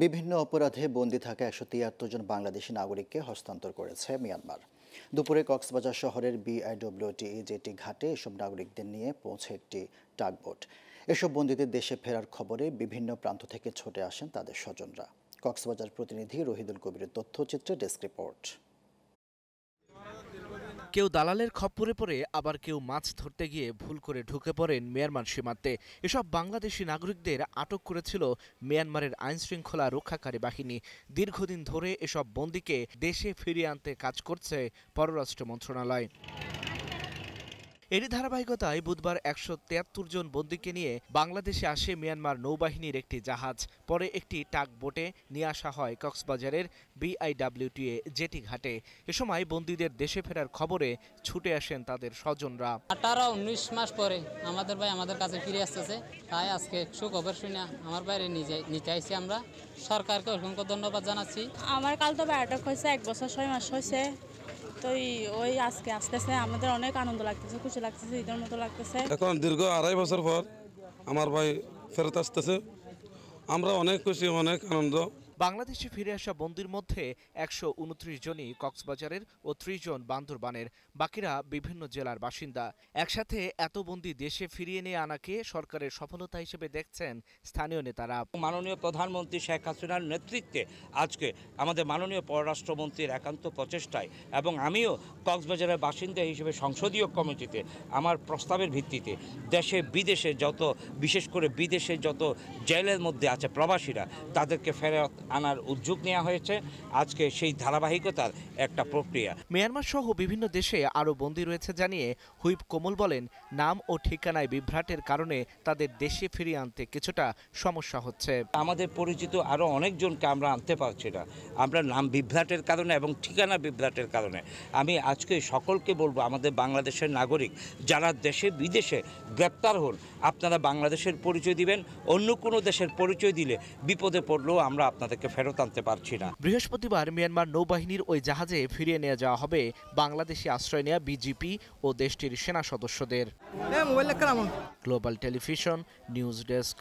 বিভিন্ন অপরাধে বন্দি থাকা একশো তিয়াত্তর জন বাংলাদেশি নাগরিককে হস্তান্তর করেছে মিয়ানমার দুপুরে কক্সবাজার শহরের বিআইডব্লিউটি যেটি ঘাটে এসব নাগরিকদের নিয়ে পৌঁছে একটি টাগবোট এসব বন্দীদের দেশে ফেরার খবরে বিভিন্ন প্রান্ত থেকে ছুটে আসেন তাদের স্বজনরা কক্সবাজার প্রতিনিধি রহিদুল কবিরের তথ্যচিত্রে ডেস্ক রিপোর্ট কেউ দালালের খপ্পরে পড়ে আবার কেউ মাছ ধরতে গিয়ে ভুল করে ঢুকে পড়েন মিয়ানমার সীমান্তে এসব বাংলাদেশি নাগরিকদের আটক করেছিল মিয়ানমারের আইনশৃঙ্খলা রক্ষাকারী বাহিনী দীর্ঘদিন ধরে এসব বন্দীকে দেশে ফিরিয়ে আনতে কাজ করছে পররাষ্ট্র মন্ত্রণালয় এরই ধারাবাহিকতায় বুধবার একশো তিয়াত্তর জন বন্দীকে নিয়ে বাংলাদেশে আসে মিয়ানমার নৌবাহিনীর একটি জাহাজ পরে একটি টাক বোটে নিয়ে আসা হয় কক্সবাজারের বিআইডাব্লিউটিএ জেটি ঘাটে এ সময় বন্দীদের দেশে ফেরার খবরে ছুটে আসেন তাদের স্বজনরা আঠারো উনিশ মাস পরে আমাদের ভাই আমাদের কাছে ফিরে আসতেছে তাই আজকে সুখবর শুনে আমার বাইরে নিজে নিতে আইছি আমরা সরকারকে অসংখ্য ধন্যবাদ জানাচ্ছি আমার কাল তো আটক হয়েছে এক বছর ছয় মাস হয়েছে তো ওই আজকে আমাদের অনেক আনন্দ লাগতেছে খুশি লাগতেছে মতো লাগতেছে এখন দীর্ঘ আড়াই বছর পর আমার ভাই ফেরত আসতেছে আমরা অনেক খুশি অনেক আনন্দ বাংলাদেশে ফিরে আসা বন্দির মধ্যে একশো উনত্রিশ জনই কক্সবাজারের ও ত্রিশ জন বান্দরবানের বাকিরা বিভিন্ন জেলার বাসিন্দা একসাথে এত বন্দি দেশে ফিরিয়ে নিয়ে আনাকে সরকারের সফলতা হিসেবে দেখছেন স্থানীয় নেতারা মাননীয় প্রধানমন্ত্রী শেখ হাসিনার নেতৃত্বে আজকে আমাদের মাননীয় পররাষ্ট্রমন্ত্রীর একান্ত প্রচেষ্টায় এবং আমিও কক্সবাজারের বাসিন্দা হিসেবে সংসদীয় কমিটিতে আমার প্রস্তাবের ভিত্তিতে দেশে বিদেশে যত বিশেষ করে বিদেশে যত জেলের মধ্যে আছে প্রবাসীরা তাদেরকে ফেরত আনার উদ্যোগ নেওয়া হয়েছে আজকে সেই ধারাবাহিকতার একটা প্রক্রিয়া মিয়ানমার সহ বিভিন্ন দেশে আরও বন্দী রয়েছে জানিয়ে হুইপ কোমল বলেন নাম ও ঠিকানায় বিভ্রাটের কারণে তাদের দেশে ফিরিয়ে আনতে কিছুটা সমস্যা হচ্ছে আমাদের পরিচিত আরও অনেকজনকে আমরা আনতে পারছি না আমরা নাম বিভ্রাটের কারণে এবং ঠিকানা বিভ্রাটের কারণে আমি আজকে সকলকে বলবো আমাদের বাংলাদেশের নাগরিক যারা দেশে বিদেশে গ্রেপ্তার হন আপনারা বাংলাদেশের পরিচয় দিবেন অন্য কোনো দেশের পরিচয় দিলে বিপদে পড়লেও আমরা আপনাদের তাদেরকে ফেরত আনতে পারছি না বৃহস্পতিবার মিয়ানমার নৌবাহিনীর ওই জাহাজে ফিরিয়ে নিয়ে যাওয়া হবে বাংলাদেশি আশ্রয় নেয়া বিজিপি ও দেশটির সেনা সদস্যদের গ্লোবাল টেলিভিশন নিউজ ডেস্ক